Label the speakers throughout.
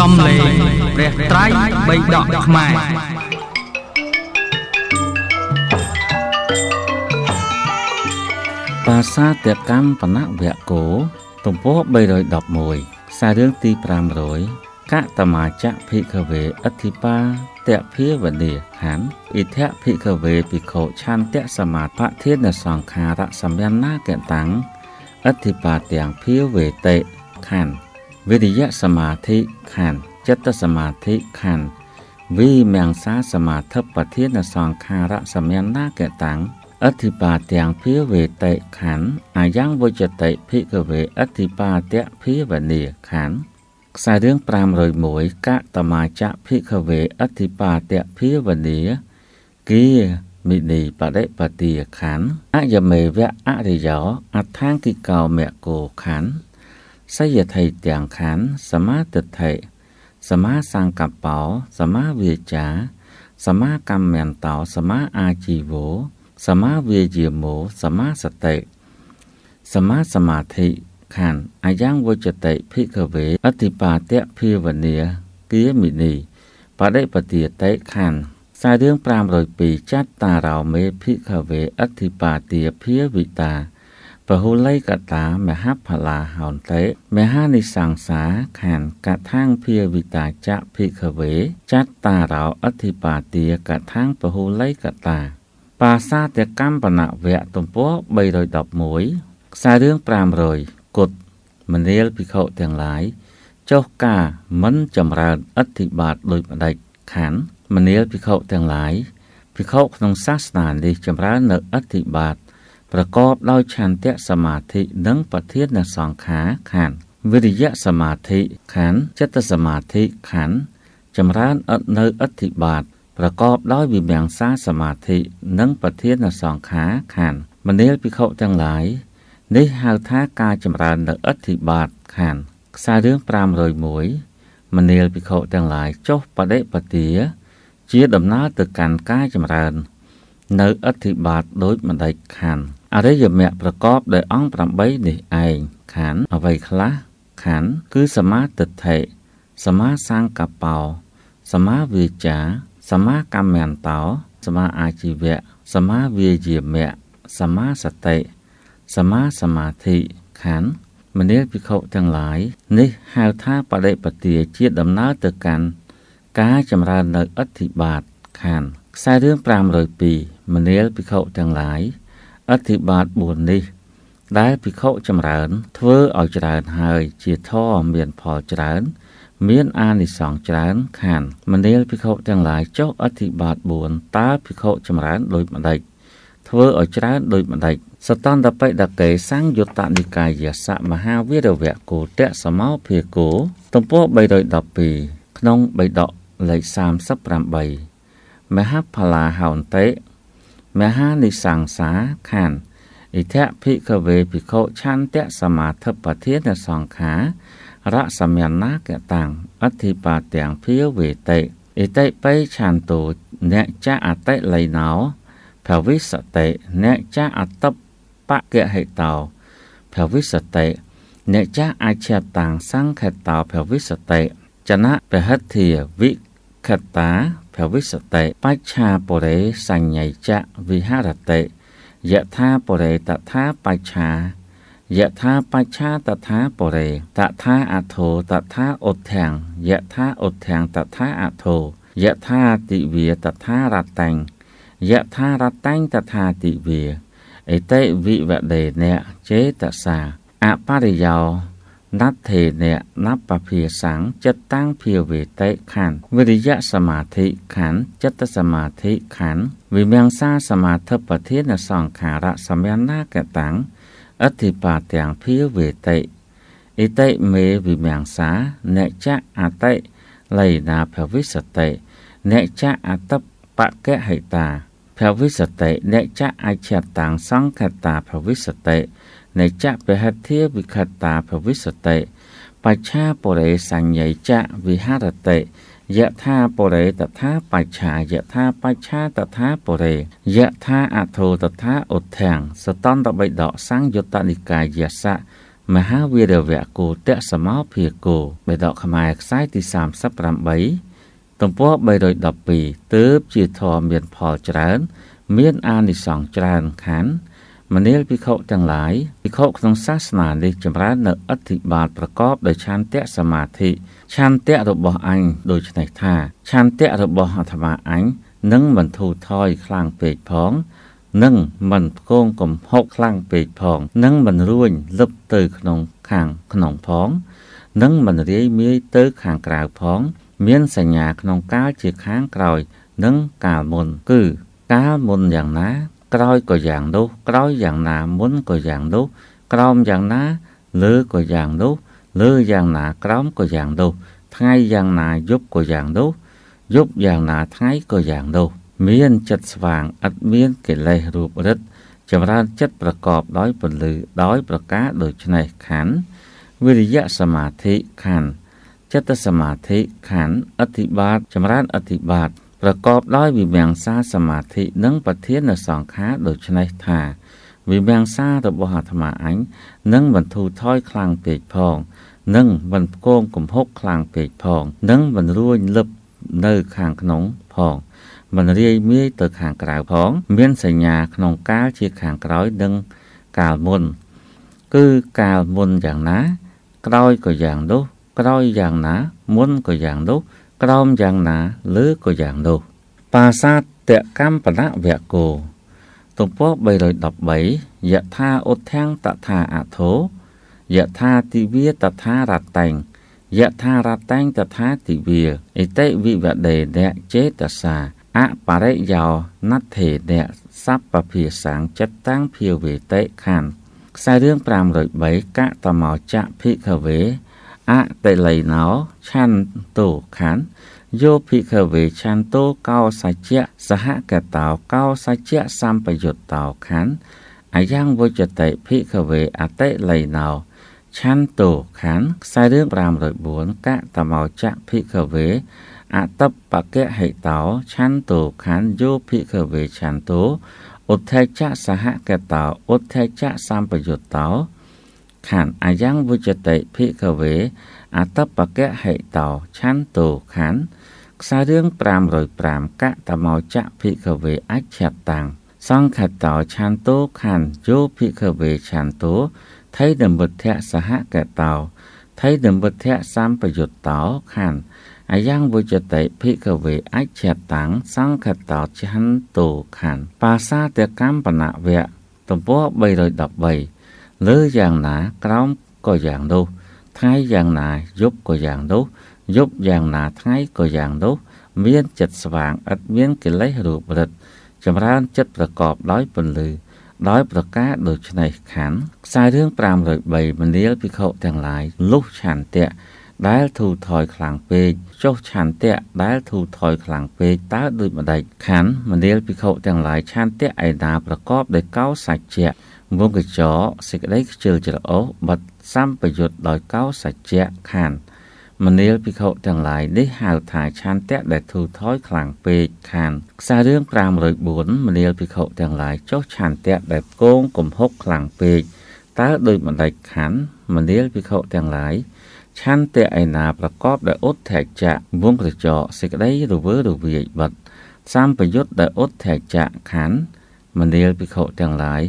Speaker 1: សំលេងព្រះត្រៃបៃដកខ្មែរបាសាតកម្មបណវៈគោទំព័រ311ខ្សែរឿងទី500កតមាចៈភិក្ខវេអធិបាតភិវនេហានអិធៈភិក្ខវេភិក្ខុឆន្ទៈសមាបធានសង្ខារៈសម្យណាកតាំងអធិបាទាំងភិវេតេខណ្ឌវិរិយៈសមាធិខណ្ឌចិត្តសមាធិខណ្ឌវិមង្សាសមាធិបធានសង្ខារៈសម្យន្តកតាំងអធិបាទាំងភាវេតិខណ្ឌអាយ៉ាងវចតិភិកវេអធិបាតៈភាវនីខណ្ឌខ្សែរឿង501កតមាចៈភិកវេអធិបាតៈភាវនីគីមិនីបដិបទាខណ្ឌអយមេវៈអរិយោអដ្ឋាង្គិកោមគោខណ្ឌសយថិទាំងខណ្ឌសមាទិដ្ឋិសមាសង្កបោសមាវាចាសមាកម្មមន្តោសមាអាជីវោសមាវាយាមោសមាសតិសមាសមាធិខណ្ឌអាយ៉ាងវចតិភិក្ខវេអតិបាតៈភាវនាគាមិនីបដិបទាតេខណ្ឌខ្សែរឿង502ចត្តារោមេភិក្ខវេអធិបាទាភាវិតាពហុលីកតាមហផលាហោន្តិមហានិសង្សាខានកថាងភាវិតាចៈភិក្ខវេចតតារោអធិបាទាកថាងពហុលីកតា បាសាទកម្មបណវៈទំព័រ311ខ្សែរឿង500គុតមនាលភិក្ខុទាំងឡាយចុះការមិនចម្រើនអធិបាតដោយបដិចខណ្ឌមនាលភិក្ខុទាំងឡាយភិក្ខុក្នុងសាសនានេះចម្រើននៅអធិបាតប្រកបដោយឆន្ទៈសមាធិនិងប្រធានសង្ខារខណ្ឌវិរិយៈសមាធិខណ្ឌចិត្តសមាធិខណ្ឌចម្រើនឥតនៅអធិបាតប្រកបដោយវិមង្សាសមាធិនិងប្រធានសង្ខារខណ្ឌមនាលភិក្ខុទាំងឡាយនេះហៅថាការចម្រើននៅអធិបាតខណ្ឌខ្សែរឿង501មនាលភិក្ខុទាំងឡាយចុះបដិបទាជាដំណើរទៅកាន់ការចម្រើននៅអធិបាតដោយមណ្ឌិតខណ្ឌអរិយមគ្គប្រកបដោយអង្គ8នេះឯងខណ្ឌអ្វីខ្លះខណ្ឌគឺសមាទិដ្ឋិសមាសង្កបោសមាវាចាសមាកម្មមន្តោសមាអាជីវៈសមាវាយាមៈសមាសតិសមាសមាធិខណ្ឌមនាលភិក្ខុទាំងឡាយនេះហៅថាបដិបទាជាដំណើរទៅកាន់ការចម្រើននៅអធិបាទខណ្ឌខ្សែរឿង502មនាលភិក្ខុទាំងឡាយអធិបាត4នេះ ដែលភិក្ខុចម្រើន ធ្វើឲ្យច្រើនហើយជាធម៌មានផលច្រើន មានអានិសង្សច្រើន ខាន មនាល ភិក្ខុទាំងឡាយចុះអធិបាត4តើភិក្ខុចម្រើនដោយម្ដេចធ្វើឲ្យច្រើនដោយម្ដេចសតន្តបិដកេសង្យុត្តនិកាយសៈមហាវីរវៈគោតៈសមោភាគោទំព័រ312ក្នុងបិដកលេខ38មហាផលាហោន្តិមហានិសង្សាខានអិធៈភិកវេភិក្ខុឆន្ទៈសមាធិបធានសង្ខារសម្មណាកតាំងអធិបាទាំងភាវេតិអិតិបេឆន្ទោអ្នកចាអតិលៃណោភវិសតិអ្នកចាអតបកហេតោភវិសតិអ្នកចាអច្ឆតាំងសង្ខេតោភវិសតិចណៈពហិទ្ធាវិខតាភវិសតិបច្ឆាបរិសញ្ញៃចៈវិហរតិយថាបរិតថាបច្ឆាយថាបច្ឆាតថាបរិតថាអធោតថាអុទ្ធាំងយថាអុទ្ធាំងតថាអធោយថាតិវាតថារតាំងយថារតាំងតថាតិវាអេតិវិវដេអ្នកចេតសាអបរិយោណដ្ឋេនៈណបភិសੰចិត្តតាំងភាវេតិខណ្ឌវិរិយៈសមាធិខណ្ឌចិត្តសមាធិខណ្ឌវិមង្សាសមាធិប្រធានសង្ខារៈសមាណាកតាំងអធិបាទាំងភាវេតិអិតិមេវិមង្សាអ្នកចៈអតិលៃណាភវិសតិអ្នកចៈអតបកហិតាភវិសតិអ្នកចៈអច្ឆតាំងសង្ខតាភវិសតិនៃចៈពហិទ្ធាវិខតាភវិសតិបច្ឆាបុរេសញ្ញៃចៈវិហរតិយថាបុរេតថាបច្ឆាយថាបច្ឆាតថាបុរេយថាអធោតថាឧធាំងសតន្តបិដកសង្យុត្តនិកាយសៈមហាវីរវៈគោតៈសមោភាគោបេដកខ្មែរខ្សែទី38ទំព័រ312ទើបជាធម៌មានផលច្រើនមានអានិសង្សច្រើនខណ្ឌមនាលភិក្ខុទាំងឡាយភិក្ខុក្នុងសាសនានេះចម្រើននៅអធិបាលប្រកបដោយឆន្ទៈសមាធិឆន្ទៈរបស់អញដូច្នេះថាឆន្ទៈរបស់អាត្មាអញនឹងមិនធូរថយខ្លាំងពេកផងនឹងមិនផ្គងកំហុកខ្លាំងពេកផងនឹងមិនរួញលឹបទៅក្នុងខាងក្នុងផងនឹងមិនរាយមាយទៅខាងក្រៅផង មានសញ្ញាក្នុងកាលជាខាងក្រោយនិងកាលមុនគឺកាលមុនយ៉ាងណាក្រោយក៏យ៉ាងនោះក្រោយយ៉ាងណាមុនក៏យ៉ាងនោះ ក្រោមយ៉ាងណា លើក៏យ៉ាងនោះ លើយ៉ាងណាក្រោមក៏យ៉ាងនោះថ្ងៃយ៉ាងណាយប់ក៏យ៉ាងនោះយប់យ៉ាងណាថ្ងៃក៏យ៉ាងនោះមានចិត្តស្វាងឥតមានកិលេសរូបរិទ្ធចម្រើនចិត្តប្រកបដោយពលឺដោយប្រការដូចនេះខណ្ឌវិរិយៈសមាធិខណ្ឌចិត្តសមាធិខណ្ឌអធិបាតចម្រើនអធិបាតប្រកបដោយវិមង្សាសមាធិនិងប្រធានសង្ខារដូច្នេះថាវិមង្សារបស់អាត្មាអញនឹងបន្ធូរថយខ្លាំងពេកផងនឹងមិនផ្គងកំហុកខ្លាំងពេកផងនឹងមិនរួញលឹបនៅខាងក្នុងផងមិនរាយមាយទៅខាងក្រៅផង មានសញ្ញាក្នុងកាលជាខាងក្រោយនិងកាលមុន គឺកាលមុនយ៉ាងណា ក្រោយក៏យ៉ាងនោះ ក្រោយយ៉ាងណាមុនក៏យ៉ាងនោះក្រោមយ៉ាងណាលើក៏យ៉ាងនោះបាសាតកម្មបណៈវគោទំព័រ313យថាឧទ្ធាំងតថាអធោយថាទិវាតថារតែងយថារតែងតថាទិវាអិតិវិវដេនៈចេតសាអបរិយោណដ្ឋេនៈសัพពភាសាងចិត្តតាំងភាវេតិខណ្ឌខ្សែរឿង503កតមោចៈភិក្ខវេអតិលៃណោឆាន់តូខានយោភិក្ខវេឆាន់តូកោសច្ចៈសហកតោកោសច្ចៈសម្បយុត្តតោខានអាយ៉ាងវចតិភិក្ខវេអតិលៃណោឆាន់តូខានខ្សែរឿង504កតមោចៈភិក្ខវេអតបបកហេតោឆាន់តូខានយោភិក្ខវេឆាន់តូឧទ្ធេចៈសហកតោឧទ្ធេចៈសម្បយុត្តតោខណ្ឌអាយ៉ាងវិជតិភិកវេអតបកៈហេតោឆន្ទោខណ្ឌខ្សែរឿង505កតមោចៈភិកវេអច្ឆតាំងសង្ខតោឆន្ទោខណ្ឌយោភិកវេឆន្ទោថៃនិមិទ្ធៈសហកតោថៃនិមិទ្ធៈសម្បយុត្តតោខណ្ឌអាយ៉ាងវិជតិភិកវេអច្ឆតាំងសង្ខតោឆន្ទោខណ្ឌបាសាទកម្មបណវៈទំព័រ313លើយ៉ាងណាក្រោមក៏យ៉ាងនោះថ្ងៃយ៉ាងណាយប់ក៏យ៉ាងនោះ យប់យ៉ាងណាថ្ងៃក៏យ៉ាងនោះ មានចិត្តស្វាងឥតមានកិលេសរូបរិទ្ធចម្រើនចិត្តប្រកបដោយពន្លឺដោយប្រការដូចនេះខណ្ឌខ្សែរឿង503មនាលភិក្ខុទាំងឡាយលុះឆន្ទៈដែលធូរថយខ្លាំងពេកចុះឆន្ទៈដែលធូរថយខ្លាំងពេកតើដូចម្ដេចខណ្ឌមនាលភិក្ខុទាំងឡាយឆន្ទៈឯណាប្រកបដោយកោសច្ចៈងំកញ្ចក់សេចក្តីខ្ជិលច្រអូសបាត់សម្បយុទ្ធដោយកោសច្ចៈខាន មនាលភិក្ខុទាំងឡាយនេះហៅថាឆន្ទៈដែលធូរថយខ្លាំងពេកខានខ្សែរឿង504មនាលភិក្ខុទាំងឡាយចុះឆន្ទៈដែលគងកំហុកខ្លាំងពេកតើដោយបណ្ដេចខានមនាលភិក្ខុទាំងឡាយឆន្ទៈឯណាប្រកបដោយឧទ្ធេចៈវងក្រចកសេចក្តីរវើរវាយបាត់សម្បយុទ្ធដោយឧទ្ធេចៈខានមនាលភិក្ខុទាំងឡាយ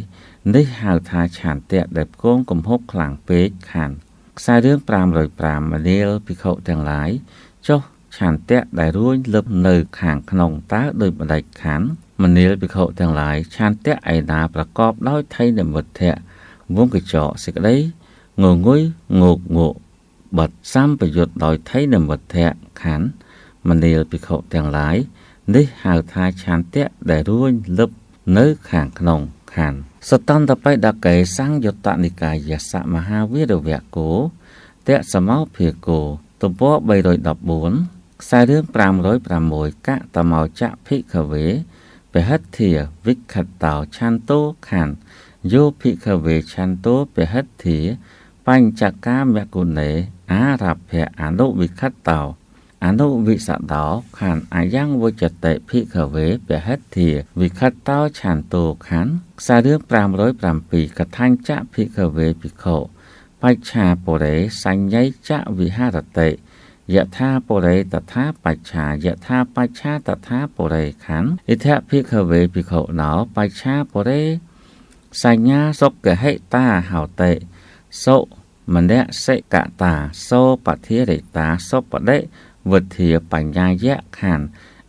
Speaker 1: នេះហៅថាឆន្ទៈដែលផ្គងកំហុសខ្លាំងពេកខានខ្សែរឿង505មនាលភិក្ខុទាំងឡាយចុះឆន្ទៈដែលរួញលឹបនៅខាងក្នុងតើដោយបដិខានមនាលភិក្ខុទាំងឡាយឆន្ទៈឯណាប្រកបដោយថៃនិមិត្តៈវងកញ្ចក់សេចក្តីងងុយងោកងក់បាត់សំប្រយុទ្ធដោយថៃនិមិត្តៈខានមនាលភិក្ខុទាំងឡាយនេះហៅថាឆន្ទៈដែលរួញលឹបនៅខាងក្នុងខណ្ឌសតន្តបិដកេសង្យុត្តនិកាយសមហាវីរវៈគោតៈសមោភាគោទំព័រ314ខ្សែរឿង506កតមោចៈភិក្ខវេពហិទ្ធាវិខតោឆន្ទោខណ្ឌយោភិក្ខវេឆន្ទោពហិទ្ធាបញ្ចកាមគុណេអារភៈអនុវិខតោអនុវិសដោខណ្ឌអាយ៉ាងវចតិភិក្ខវេពហិទ្ធាវិខតោឆានតោខណ្ឌខ្សែរឿង507កថាញ្ចៈភិក្ខវេភិក្ខុបច្ឆាបុរេសញ្ញៃចៈវិហរតិយថាបុរេតថាបច្ឆាយថាបច្ឆាតថាបុរេខណ្ឌអិធភិក្ខវេភិក្ខុណោបច្ឆាបុរេសញ្ញាសុគហិតាហោតិសុមនសិកតាសោបធិរិតាសុបដិវិធាបញ្ញាយៈខណ្ឌ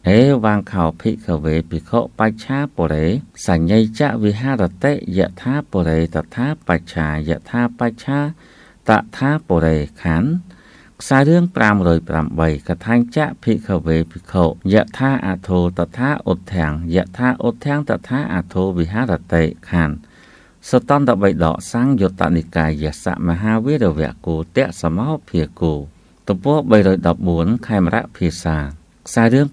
Speaker 1: អេវាងខោភិកវេភិក្ខុបច្ឆាបុរេសញ្ញៃចវិហារតិយថាបុរេតថាបច្ឆាយថាបច្ឆាតថាបុរេខណ្ឌខ្សែរឿង508កថាចៈភិក្ខវេភិក្ខុយថាអធោតថាឧទ្ធាំងយថាឧទ្ធាំងតថាអធោវិហារតិខណ្ឌសតន្តបិដកសង្យុត្តនិកាយសៈមហាវិរវៈគោតៈសមោភាគោទំព័រ314ខេមរៈភាសាខ្សែរឿង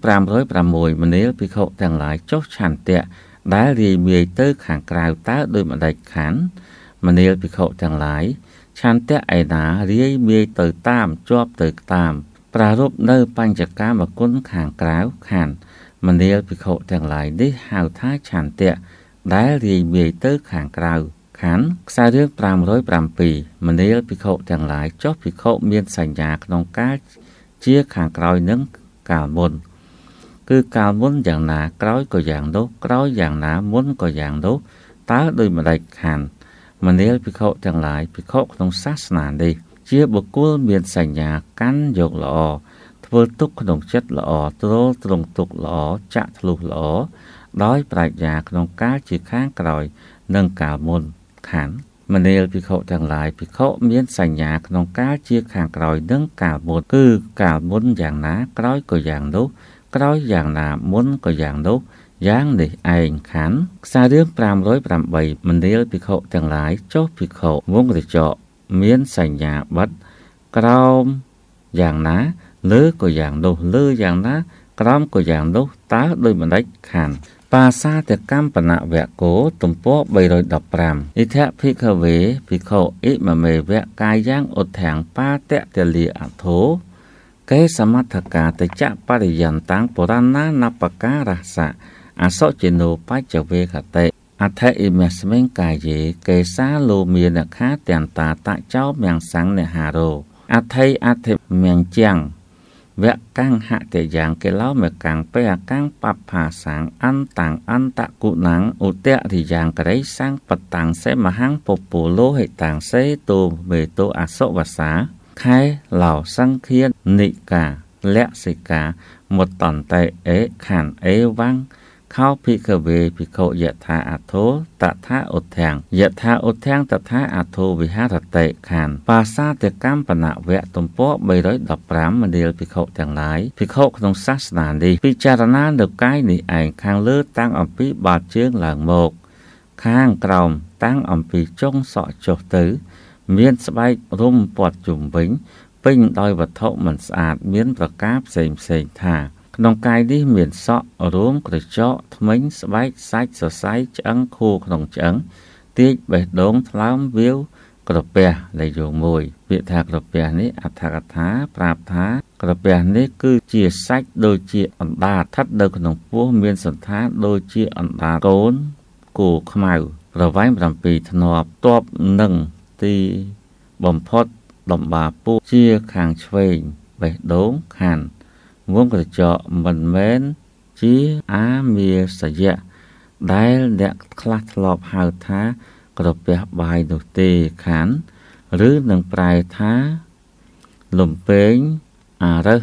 Speaker 1: 506មនាលភិក្ខុទាំងឡាយចុះឆន្ទៈដែលរាយមាយទៅខាងក្រៅតើដោយម្ដេចខាន មនាលភិក្ខុទាំងឡាយឆន្ទៈឯណារាយមាយទៅតាមជាប់ទៅតាម ប្រារព្ធនៅបញ្ចកាមគុណខាងក្រៅខានមនាលភិក្ខុទាំងឡាយនេះហៅថាឆន្ទៈដែលរាយមាយទៅខាងក្រៅខណ្ឌខ្សែរឿង507មនាលភិក្ខុទាំងឡាយចុះភិក្ខុមានសញ្ញាក្នុងកាលជាខាងក្រោយនឹងកាលមុន គឺកាលមុនយ៉ាងណាក្រោយក៏យ៉ាងនោះក្រោយយ៉ាងណាមុនក៏យ៉ាងនោះតើដោយម្ដេចខណ្ឌមនាលភិក្ខុទាំងឡាយភិក្ខុក្នុងសាសនានេះ ជាបុគ្គលមានសញ្ញាកាន់យកល្អធ្វើទុកក្នុងចិត្តល្អទ្រលទ្រង់ទុកល្អចាក់ធ្លុះល្អដោយ ប្រាជ្ញាក្នុងកាលជាខាងក្រោយ និងកាលមុនដ្ឋានមនាលភិក្ខុទាំងឡាយភិក្ខុមានសញ្ញាក្នុងកាលជាខាងក្រោយនិងកាលមុនគឺកាលមុនយ៉ាងណាក្រោយក៏យ៉ាងនោះក្រោយយ៉ាងណាមុនក៏យ៉ាងនោះយ៉ាងនេះឯងខណ្ឌខ្សែរឿង508មនាលភិក្ខុទាំងឡាយចុះភិក្ខុវងរចកមានសញ្ញាបិទក្រោមយ៉ាងណាលើក៏យ៉ាងនោះលើយ៉ាងណាក្រោមក៏យ៉ាងនោះតើដោយមិនដេចខណ្ឌបាសាទកម្មបណវៈគោទំព័រ315អិធភិក្ខវេភិក្ខុអិមមេវៈកាយ៉ាងឧទ្ធាំងបាទតលីអធោកេសមត្ថកាតចៈបរិយន្តាំងបុរាណានបការសៈអសុចិនោបច្ចវេខតេអថិអិមេស្មេងកាយេកេសាលោមានខាទាំងតាតចោមៀងសੰងនិហារោអថិអធិមៀងជាង vẹn càng hạ thể dạng cái lão mẹ càng bè à càng bạp hà sáng ăn tàng ăn tạ cụ nắng ủ tẹ thì dạng cái đấy sang bật tàng sẽ mà hang bộp bù lô hệ tàng sẽ tù bề tô à sộ và xá khai lão sang khiên nị cả lẹ xì cả một tòn tệ ế khản ế văng ខោភិកវេភិក្ខុយថាអធោតថាឧធាំងយថាឧធាំងតថាអធោវិហារតិខាន បាសាទកម្មបណវៈទំព័រ315មនាលភិក្ខុទាំងឡាយភិក្ខុក្នុងសាសនានេះពិចារណាលើកាយនេះឯងខាងលើ តាំងអំពីបាតជើងឡើងមកខាងក្រោមតាំងអំពីចុងសក់ចុះទៅ មានស្បែករុំព័ទ្ធជុំវិញ ពេញដោយវត្ថុមិនស្អាត មានប្រការផ្សេងផ្សេងថាក្នុងកាយនេះមានសក់រោមក្រចកធ្មេញស្បែកសាច់សរសៃឆ្អឹងខួរក្នុងឆ្អឹងទាចបេះដូងថ្លើមវាវ ក្រពះលេខយោង1ពាក្យថា ក្រពះនេះអត្ថកថាប្រាប់ថាក្រពះនេះ គឺជាសាច់ដូចជាអណ្ដាតស្ថិតនៅក្នុងពោះមានសន្តានដូចជាអណ្ដាតកូនគោខ្មៅ រវែង7ធ្នាប់តបនឹងទីបំផុតដំបាពោះជាខាងឆ្វេងបេះដូងខានងំក្រចកមិនមែនជាអាមាសយៈដែលអ្នកខ្លះធ្លាប់ហៅថា ក្រពះបាយនោះទេខាន ឬនឹងប្រែថាលំពេងអារើស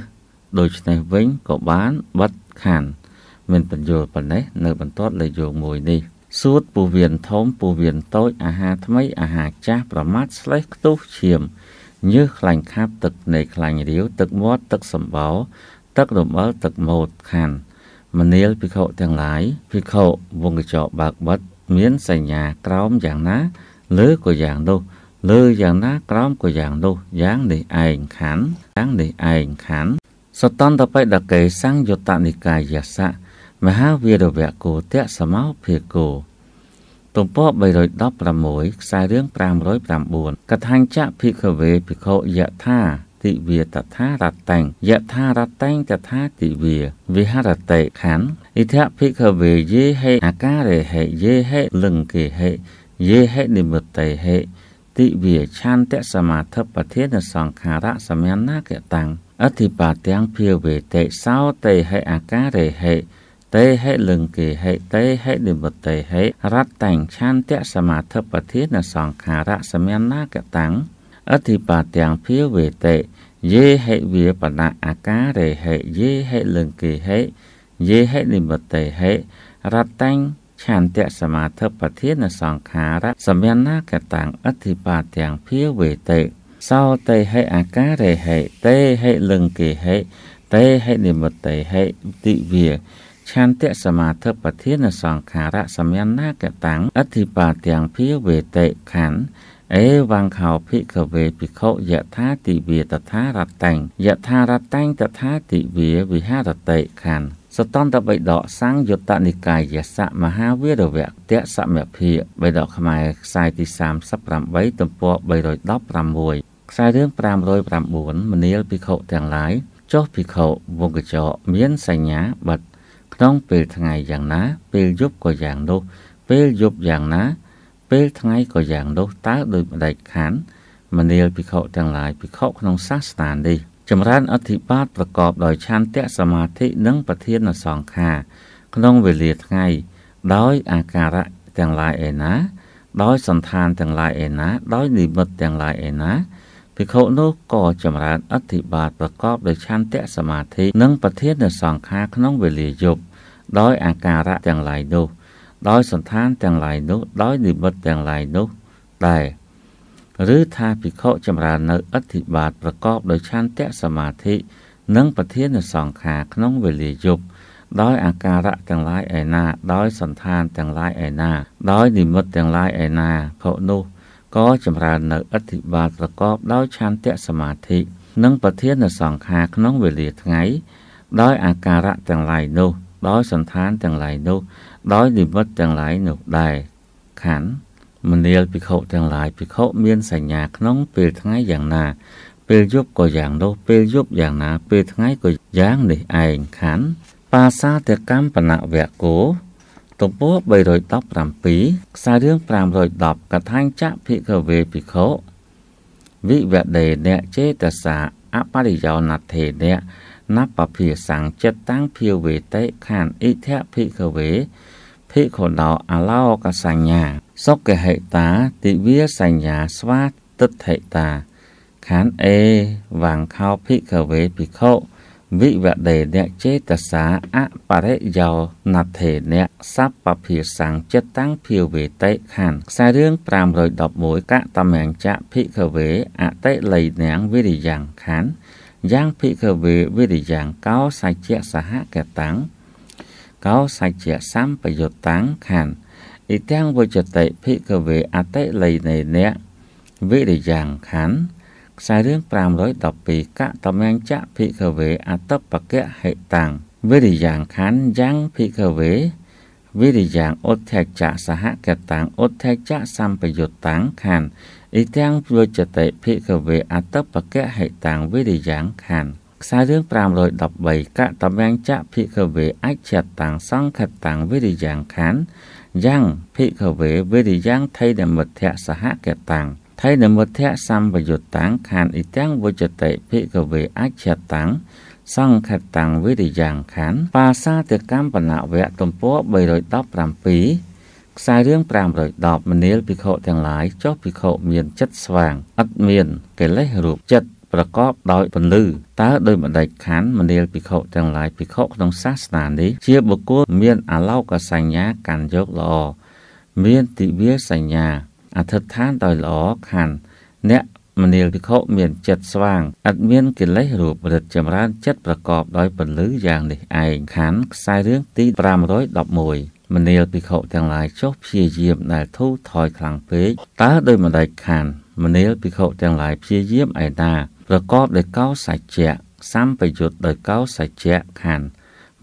Speaker 1: ដូច្នេះវិញក៏បានបិទខាន មានបញ្យលប៉ុណ្ណេះនៅ បន្ទាត់លើយោងមួយនេះសួតពូវៀនធំពូវៀនតូចអាហារថ្មីអាហារចាស់ប្រមាថស្លេះខ្ទុះឈាមញើសខ្លាញ់ខាប់ទឹកនៃខ្លាញ់រាវទឹកមាត់ទឹកសម្បោទឹករំអិលទឹកមោតខានមនាលភិក្ខុទាំងឡាយភិក្ខុវងកញ្ចក់បើកបិទមានសញ្ញាក្រោមយ៉ាងណា លើក៏យ៉ាងនោះ លើយ៉ាងណាក្រោមក៏យ៉ាងនោះយ៉ាងនេះឯងខានយ៉ាងនេះឯងខានសតន្តបេដកេសង្យុត្តនិកាយសៈមហាវីរវៈគោតៈសមោភិគោទំព័រ316ខ្សែរឿង509កថាញ្ចៈភិក្ខវេភិក្ខុយថាติเวียตถารัตแตงยะธารัตแตงตถาติเวียวิหารเตขันอิทะพิกเวเยเหอาการเรเหเยเหลึงเกเหเยเหนิมเตเหติเวียชันเตสมาทปเทนสังขาระสมยนาเกตังอธิปาเตียงเพียเวเตเศร้าเตเหอาการเรเหเตเหลึงเกเหเตเหนิมเตเหรัตแตงชันเตสมาทปเทนสังขาระสมยนาเกตังអធិបាទាំងភាវេតេយេហិវាបណៈអាការេហិយេហិលង្កេហិយេហិនិមតេហិរតញ្ញឆន្ទៈសមាធិប្រធានសង្ខារសម្យានាកតាំងអធិបាទាំងភាវេតេសោតេហិអាការេហិតេហិលង្កេហិតេហិនិមតេហិតិវាឆន្ទៈសមាធិប្រធានសង្ខារសម្យានាកតាំងអធិបាទាំងភាវេតេខណ្ឌអេវង្ខោភិកវេភិក្ខុយថាតិវាតថារតាំងយថារតាំងតថាតិវាវិហារតិខណ្ឌសតន្តបិដកសង្យុត្តនិកាយសៈមហាវីរវៈតៈសមភិបិដកខ្មែរខ្សែទី38ទំព័រ316ខ្សែរឿង509មនាលភិក្ខុទាំងឡាយចុះភិក្ខុវង្កចកមានសញ្ញាបិទក្នុងពេលថ្ងៃយ៉ាងណា ពេលយប់ក៏យ៉ាងនោះពេលយប់យ៉ាងណាពេលថ្ងៃក៏យ៉ាងនោះតើដោយម្ដេចខានមនាលភិក្ខុទាំងឡាយភិក្ខុក្នុងសាសនានេះចម្រើនអធិបាតប្រកបដោយឆន្ទៈសមាធិនិងប្រធានសង្ខារក្នុងវេលាថ្ងៃ ដោយអាការៈទាំងឡាយឯណាដោយសន្តានទាំងឡាយឯណាដោយនិមិត្តទាំងឡាយឯណាភិក្ខុនោះក៏ចម្រើនអធិបាតប្រកបដោយឆន្ទៈសមាធិនិងប្រធានសង្ខារក្នុងវេលាយប់ដោយអាការៈទាំងឡាយនោះដោយសន្តានទាំងឡាយនោះ ដោយនិមិត្តទាំងឡាយនោះដែរឬថាភិក្ខុចម្រើននៅអធិបាតប្រកបដោយឆន្ទៈសមាធិនិងប្រធានសង្ខារក្នុងវេលាយប់ដោយអាការៈទាំងឡាយឯណា ដោយ សន្តានទាំងឡាយឯណា ដោយនិមិត្តទាំងឡាយឯណាភោនោះក៏ចម្រើននៅអធិបាលប្រកបដោយឆន្ទៈសមាធិនិង ប្រធានសង្ខារក្នុងវេលាថ្ងៃដោយអាការៈទាំងឡាយនោះ ដោយសន្តានទាំងឡាយនោះដោយនិមិត្តទាំងឡាយនោះដែរខណ្ឌមនាលភិក្ខុទាំងឡាយភិក្ខុមានសញ្ញាក្នុងពេលថ្ងៃយ៉ាងណា ពេលយប់ក៏យ៉ាងនោះពេលយប់យ៉ាងណាពេលថ្ងៃក៏យ៉ាងនេះឯងខណ្ឌបាសាទកម្មបណវៈគោទំព័រ317ខ្សែរឿង510កថាចៈភិក្ខវេភិក្ខុវិវដេអ្នកចេតសាអបរិយោណដ្ឋេអ្នកណបភិសង្ចិត្តតាំងភាវេតេខានអិធៈភិក្ខវេភិក្ខុដោអាឡោកសញ្ញា សុគហេតាទិវាសញ្ញាស្វាទិដ្ឋិតា ខានអេវាងខោភិក្ខវេភិក្ខុវិវដេអ្នកចេតសាអបរិយោណថេអ្នកសัพពភាសាំងចិត្តតាំងភាវេតិខានខ្សែរឿង511កតមញ្ចៈភិក្ខវេអតិលីញាងវិរិយ៉ាងខានយ៉ាងភិក្ខវេវិរិយ៉ាងកោសច្ចៈសហកតាំងកោសច្ចៈសម្បយុតាំងខណ្ឌអ៊ីទាំងវចតិភិកវេអតិលីនេនៈវិរិយ៉ាងខណ្ឌខ្សែរឿង512កតមញ្ចៈភិកវេអតបកៈហេតាំងវិរិយ៉ាងខណ្ឌយ៉ាងភិកវេ វិរិយ៉ាងឧទ្ធច្ចៈសហកតាំងឧទ្ធច្ចៈសម្បយុតាំងខណ្ឌអ៊ីទាំងវចតិភិកវេអតបកៈហេតាំងវិរិយ៉ាងខណ្ឌខ្សែរឿង513កតមញ្ចភិក្ខវេអច្ឆតាំងសង្ខតាំងវិរិយ៉ាងខានយ៉ាងភិក្ខវេវិរិយ៉ាងថៃនមិទ្ធៈសហកតាំងថៃនមិទ្ធៈសម្បយុតាំងខានអ៊ីទាំងវចតិភិក្ខវេអច្ឆតាំងសង្ខតាំងវិរិយ៉ាងខាន បាសាទកម្មបណវៈទំព័រ317ខ្សែរឿង510មនាលភិក្ខុទាំងឡាយចុះភិក្ខុមានចិត្តស្វាងឥតមានកិលេសរូបចិត្តប្រកបដោយពលឺតើដោយបណ្ដេចខណ្ឌមនាលភិក្ខុទាំងឡាយភិក្ខុក្នុងសាសនានេះជាបុគ្គលមានអឡោកសញ្ញាកាន់យកល្អមានទិវាសញ្ញាអធិដ្ឋានដោយល្អខណ្ឌអ្នកមនាលភិក្ខុមានចិត្តស្វាងអត់មានកិលេសរូបរិទ្ធចម្រើនចិត្តប្រកបដោយពលឺយ៉ាងនេះឯងខណ្ឌខ្សែរឿងទី511មនាលភិក្ខុទាំងឡាយចុះព្យាយាមដែលធូរថយខ្លាំងពេកតើដោយម្ដេចខានមនាលភិក្ខុទាំងឡាយព្យាយាមឯណាប្រកបដោយកោសច្ចៈសម្បយុទ្ធដោយកោសច្ចៈខណ្ឌ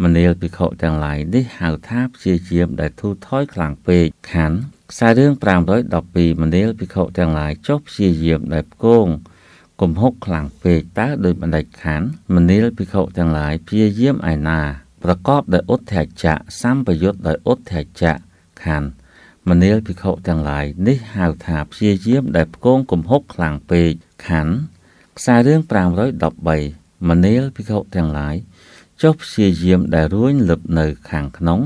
Speaker 1: មនាលភិក្ខុទាំងឡាយនេះហៅថាព្យាយាមដែលធូរថយខ្លាំងពេកខណ្ឌខ្សែរឿង512មនាលភិក្ខុទាំងឡាយចុះព្យាយាមដែលផ្គងគំហុកខ្លាំងពេកតើដោយបណ្ដេចខណ្ឌមនាលភិក្ខុទាំងឡាយព្យាយាមឯណា ប្រកបដោយឧទ្ធចៈសម្បយុទ្ធដោយឧទ្ធចៈខណ្ឌមនាលភិក្ខុទាំងឡាយនេះហៅថាព្យាយាមដែលផ្គងគំហុកខ្លាំងពេកខណ្ឌខ្សែរឿង513មនាលភិក្ខុទាំងឡាយចុះព្យាយាមដែលរួញលឹបនៅខាងក្នុង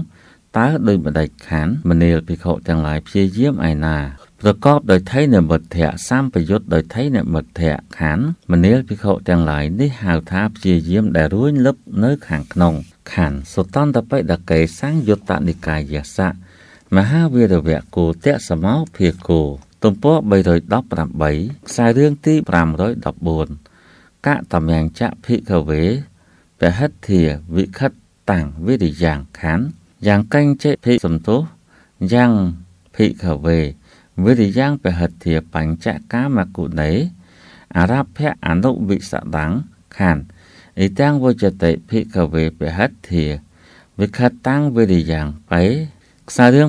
Speaker 1: តើដោយបដិខាន មនាលភិក្ខុទាំងឡាយព្យាយាមឯណាប្រកបដោយថៃនិមិត្តធៈសម្បយុទ្ធដោយថៃនិមិត្តធៈខានមនាលភិក្ខុទាំងឡាយនេះហៅថាព្យាយាមដែលរួញលឹបនៅខាងក្នុងខានសតន្តបិដកេសង្យុត្តនិកាយសៈមហាវីរវៈគោតៈសមោភាគោទំព័រ318ខ្សែរឿងទី514កតមញ្ញចភិកវេពហិទ្ធាវិខិតតាំងវិរិយ៉ាងខណ្ឌយ៉ាងកញ្ចេភិសន្តោយ៉ាងភិកវេ វិរិយ៉ាងពហិទ្ធាបញ្ចកាមគុណេអរភៈអនុវិសដังខណ្ឌអិតាំងវចតិភិកវេពហិទ្ធាវិខិតតាំងវិរិយ៉ាងបេខ្សែរឿង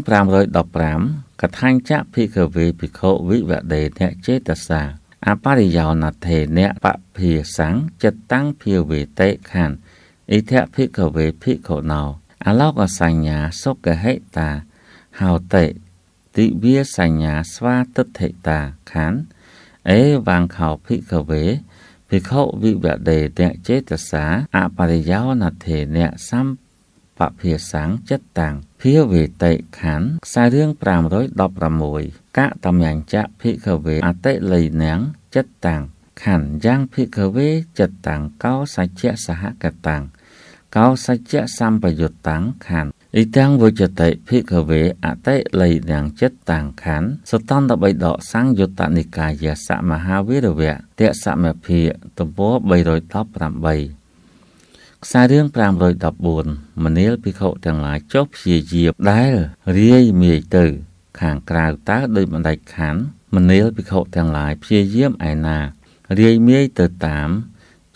Speaker 1: 515កថាញ់ចៈភិក្ខវេភិក្ខុវិវដេអ្នកចេតសាអបរិយោណថេអ្នកបភិសੰចិត្តតាំងភិវេតេខណ្ឌអិធភិក្ខវេភិក្ខុណោអឡោកសញ្ញាសុគហេតាហោតេតិវាសញ្ញាស្វាទិដ្ឋិតាខណ្ឌអេវាងខោភិក្ខវេភិក្ខុវិវដេអ្នកចេតសាអបរិយោណថេអ្នកសម្បភិសੰចិត្តតាំងភាវេតិខណ្ឌខ្សែរឿង516កតមញ្ញៈភិក្ខវេអតិលិញាំងចិត្តតាំងខណ្ឌយ៉ាងភិក្ខវេចិត្តតាំងកោសច្ចៈសហកតាំងកោសច្ចៈសម្បយុត្តតាំងខណ្ឌអ៊ីតាំងវិជតិភិក្ខវេអតិលិញាំងចិត្តតាំងខណ្ឌសតន្តបិដកសង្យុត្តនិកាយសមហាវិរវៈតៈសមភិទំព័រ318ខ្សែរឿង514មនាលភិក្ខុទាំងឡាយចុះព្យាយាបដែលរាយមាយទៅខាងក្រៅតើដោយបណ្ដេចខានមនាលភិក្ខុទាំងឡាយព្យាយាមឯណារាយមាយទៅតាម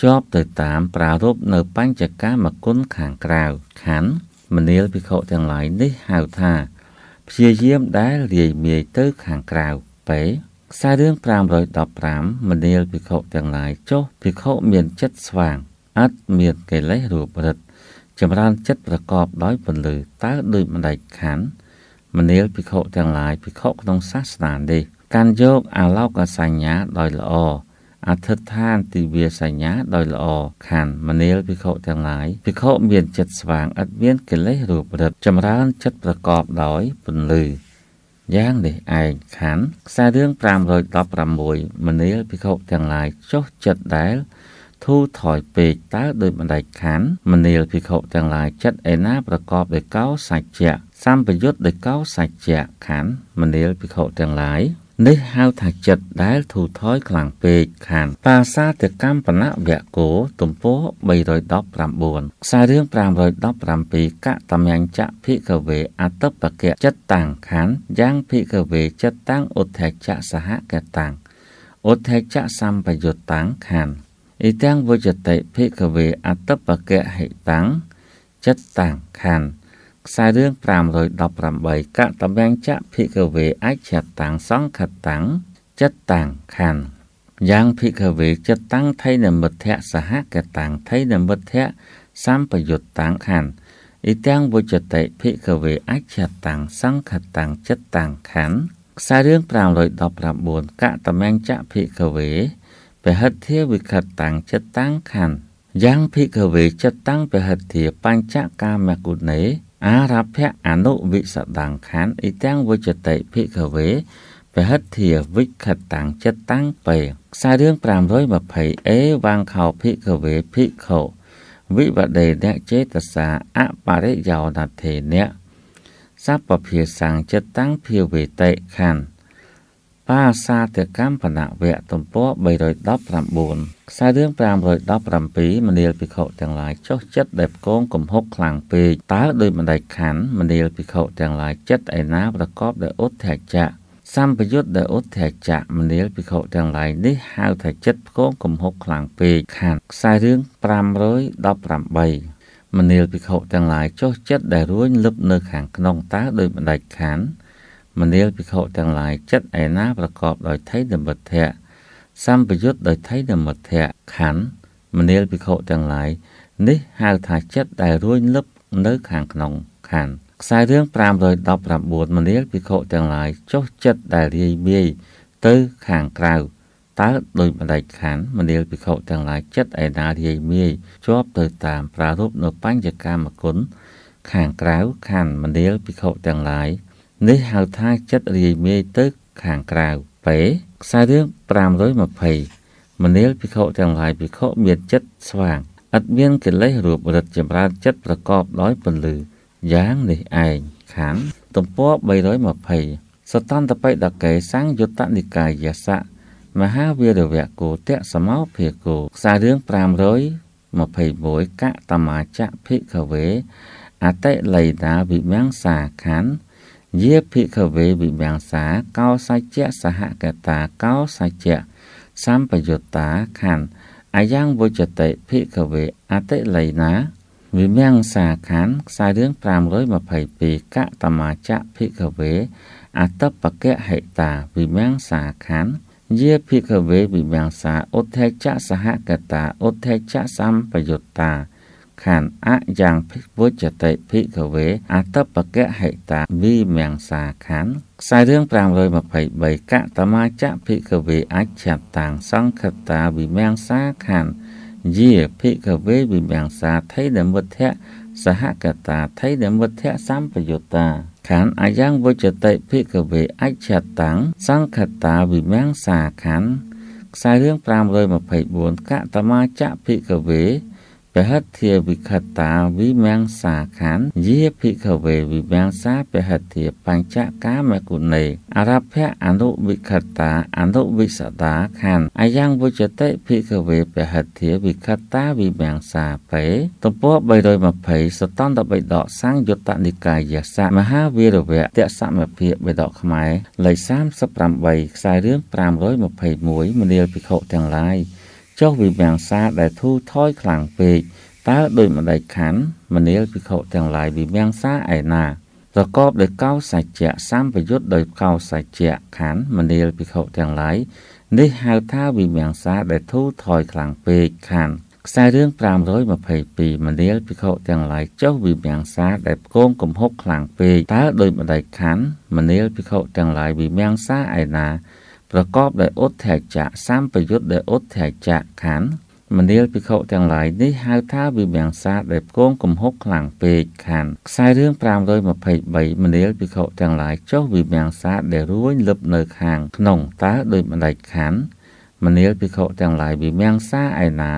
Speaker 1: ជាប់ទៅតាមប្រារព្ធនៅបញ្ចកាមគុណខាងក្រៅខណ្ឌមនាលភិក្ខុទាំងឡាយនេះហៅថាព្យាយាមដែលរាយមាយទៅខាងក្រៅពេខ្សែរឿង515មនាលភិក្ខុទាំងឡាយចុះភិក្ខុមានចិត្តស្វាងអត់មានកិលេសរូបរិទ្ធចម្រើនចិត្តប្រកបដោយពន្លឺតើដូចម្ដេចខានមនាលភិក្ខុទាំងឡាយភិក្ខុក្នុងសាសនានេះ កាន់យកអាឡោកសញ្ញាដោយល្អអធិដ្ឋានទិវាសញ្ញាដោយល្អខានមនាលភិក្ខុទាំងឡាយភិក្ខុមានចិត្តស្វាងឥតមានកិលេសរូបរិទ្ធចម្រើនចិត្តប្រកបដោយពន្លឺយ៉ាងនេះឯងខានខ្សែរឿង516មនាលភិក្ខុទាំងឡាយចុះចិត្តដែលធូរថយពេកតើដោយបណ្ដេចខានមនាលភិក្ខុទាំងឡាយចិត្តឯណាប្រកបដោយកោសច្ចៈសម្បយុទ្ធដោយកោសច្ចៈខានមនាលភិក្ខុទាំងឡាយនេះហៅថាចិត្តដែលធូរថយខ្លាំងពេកខានបាសាទកម្មបណវគោទំព័រ319ខ្សែរឿង517កតមញ្ញចភិកវេអតបកៈចិត្តតាំងខានយ៉ាងភិកវេចិត្តតាំងឧទ្ធចៈសហកតាំងឧទ្ធចៈសម្បយុតតាំងខានអ៊ីទាំងវិជតិភិក្ខវេអតបកៈហិតាំងចិត្តតាំងខណ្ឌខ្សែរឿង518កតមញ្ចភិក្ខវេអច្ឆតាំងសង្ខតាំងចិត្តតាំងខណ្ឌយ៉ាងភិក្ខវេចិត្តតាំងថៃនមិទ្ធៈសហកតាំងថៃនមិទ្ធៈសម្បយុត្តតាំងខណ្ឌអ៊ីទាំងវិជតិភិក្ខវេអច្ឆតាំងសង្ខតាំងចិត្តតាំងខណ្ឌខ្សែរឿង519កតមញ្ចភិក្ខវេពហិទ្ធាវិខតាំងចិត្តតាំងខណ្ឌយ៉ាងភិកវេចិត្តតាំងពហិទ្ធាបញ្ចកាមគុណេអារភៈអនុវិសដាំងខណ្ឌអ៊ីទាំងវិចតិភិកវេពហិទ្ធាវិខតាំងចិត្តតាំងពេខ្សែរឿង520អេវាងខោភិកវេភិកខោវិវដេអ្នកចេតសាអបរិយោណថេអ្នកសពភាសាងចិត្តតាំងភាវេតេខណ្ឌបាសាទកម្មបណវៈទំព័រ319ខ្សែរឿង517មនាលភិក្ខុទាំងឡាយចុះចិត្តដែលកងកំហុកខ្លាំងពេកតើដោយបណ្ដៃខណ្ឌមនាលភិក្ខុទាំងឡាយចិត្តឯណាប្រកបដោយឧទ្ធេចៈសម្បយុទ្ធដែលឧទ្ធេចៈមនាលភិក្ខុទាំងឡាយនេះហៅថាចិត្តកងកំហុកខ្លាំងពេកខណ្ឌខ្សែរឿង518មនាលភិក្ខុទាំងឡាយចុះចិត្តដែលរួញលឹបនៅខាងក្នុងតើដោយបណ្ដេចខានមនាលភិក្ខុទាំងឡាយចិត្តឯណាប្រកបដោយថៃធម្មធៈសម្បយុទ្ធដោយថៃធម្មធៈខណ្ឌមនាលភិក្ខុទាំងឡាយនេះហៅថាចិត្តដែលរួញលឹបនៅ ខាងក្នុងខណ្ឌខ្សែរឿង519មនាលភិក្ខុទាំងឡាយចុះចិត្តដែលរាយមាយទៅខាងក្រៅតើដោយបដិខានមនាលភិក្ខុទាំងឡាយចិត្តឯណារាយមាយជាប់ទៅតាមប្រារព្ធនៅបញ្ចកម្មគុណខាងក្រៅខណ្ឌមនាលភិក្ខុទាំងឡាយនេះហៅថាចិត្តរាយមាយទៅខាងក្រៅពេខ្សែរឿង520មនាលភិក្ខុទាំងឡាយភិក្ខុ មានចិត្តស្វាងឥតមានកិលេសរួបរិទ្ធចម្រើនចិត្តប្រកបដោយពន្លឺយ៉ាងនេះឯងខាងទំព័រ320សតន្តបិដកេសង្យុត្តនិកាយសៈមហាវីរវៈគោតៈសមោភិគោខ្សែរឿង521កតមាចៈភិក្ខវេអតិលៃតាវិមង្សាខណ្ឌយាភិកវេវិបាំងសាកោសច្ចៈសហកតាកោសច្ចៈសម្បយុតាខណ្ឌអាយ៉ាងវុចតិភិកវេអតិលៃណាវិមាំងសាខណ្ឌខ្សែរឿង522កតមាចៈភិកវេអតបកៈហេតាវិមាំងសាខណ្ឌយាភិកវេវិមាំងសាឧទ្ធេចៈសហកតាឧទ្ធេចៈសម្បយុតាខណ្ឌអយ៉ាងភិវុជតិភិកវេអតបកៈហិតាវិមង្សាខណ្ឌខ្សែរឿង523កតមាចៈភិកវេអច្ឆតាំងសង្ខតាវិមង្សាខណ្ឌយាភិកវេវិមង្សាថៃដមុទ្ធៈសហកតាថៃដមុទ្ធៈសម្បយុតាខណ្ឌអយ៉ាងវុជតិភិកវេអច្ឆតាំងសង្ខតាវិមង្សាខណ្ឌខ្សែរឿង524កតមាចៈភិកវេពហិទ្ធាវិខតាវិមង្សាខានយាភិក្ខវេវិមង្សាពហិទ្ធាបញ្ចកាមគុណេអរភៈអនុវិខតាអនុវិសតាខានអាយ៉ាងវចតិភិក្ខវេពហិទ្ធាវិខតាវិមង្សាបេទំព័រ320សតន្តបិដកសង្យុត្តនិកាយសមហាវីរវៈតសមភិបិដកខ្មែរលេខ38ខ្សែរឿង521មនាលភិក្ខុទាំងឡាយចុះវិមាំងសាដែលធូរថយខ្លាំងពេកតើដោយម្ដេចខាន់មនាលភិក្ខុទាំងឡាយវិមាំងសាឯណាប្រកបដោយកោសច្ចៈសម្បយុទ្ធដោយកោសច្ចៈខាន់មនាលភិក្ខុទាំងឡាយនេះហៅថាវិមាំងសា ដែលធូរថយខ្លាំងពេកខាន់ខ្សែរឿង522មនាលភិក្ខុទាំងឡាយចុះវិមាំងសាដែលផ្គងកំហុកខ្លាំងពេកតើដោយម្ដេចខាន់មនាលភិក្ខុទាំងឡាយវិមាំងសាឯណាប្រកបដោយឧទ្ធេជៈសម្បយុទ្ធដោយឧទ្ធេជៈខណ្ឌមនាលភិក្ខុទាំងឡាយនេះហៅថាវិមង្សាដែលផ្គងកំហុសខ្លាំងពេកខានខ្សែរឿង523មនាលភិក្ខុទាំងឡាយចុះវិមង្សាដែលរួញលឹបនៅខាងក្នុងតើដោយម្ដេចខានមនាលភិក្ខុទាំងឡាយវិមង្សាឯណា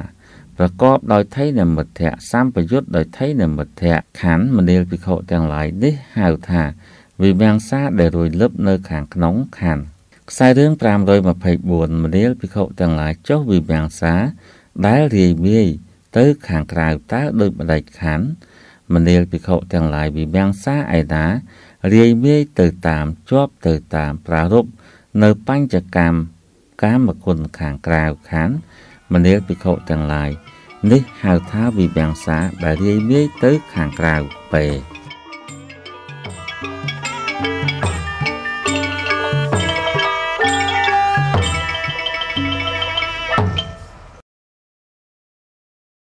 Speaker 1: ប្រកបដោយថៃនិមិត្តៈសម្បយុទ្ធដោយថៃនិមិត្តៈខានមនាលភិក្ខុទាំងឡាយនេះហៅថាវិមង្សាដែលរួញលឹបនៅខាងក្នុងខានខ្សែរឿង524មនាលភិក្ខុទាំងឡាយចុះវិមាំងសា ដែលរាយមាយទៅខាងក្រៅតើដោយបដិចខណ្ឌមនាលភិក្ខុទាំងឡាយវិមាំងសាឯណារាយមាយទៅតាមជាប់ទៅតាមប្រារព្ធនៅបញ្ចកម្មកាមគុណខាងក្រៅខណ្ឌមនាលភិក្ខុទាំងឡាយនេះហៅថាវិមាំងសាដែលរាយមាយទៅខាងក្រៅពេ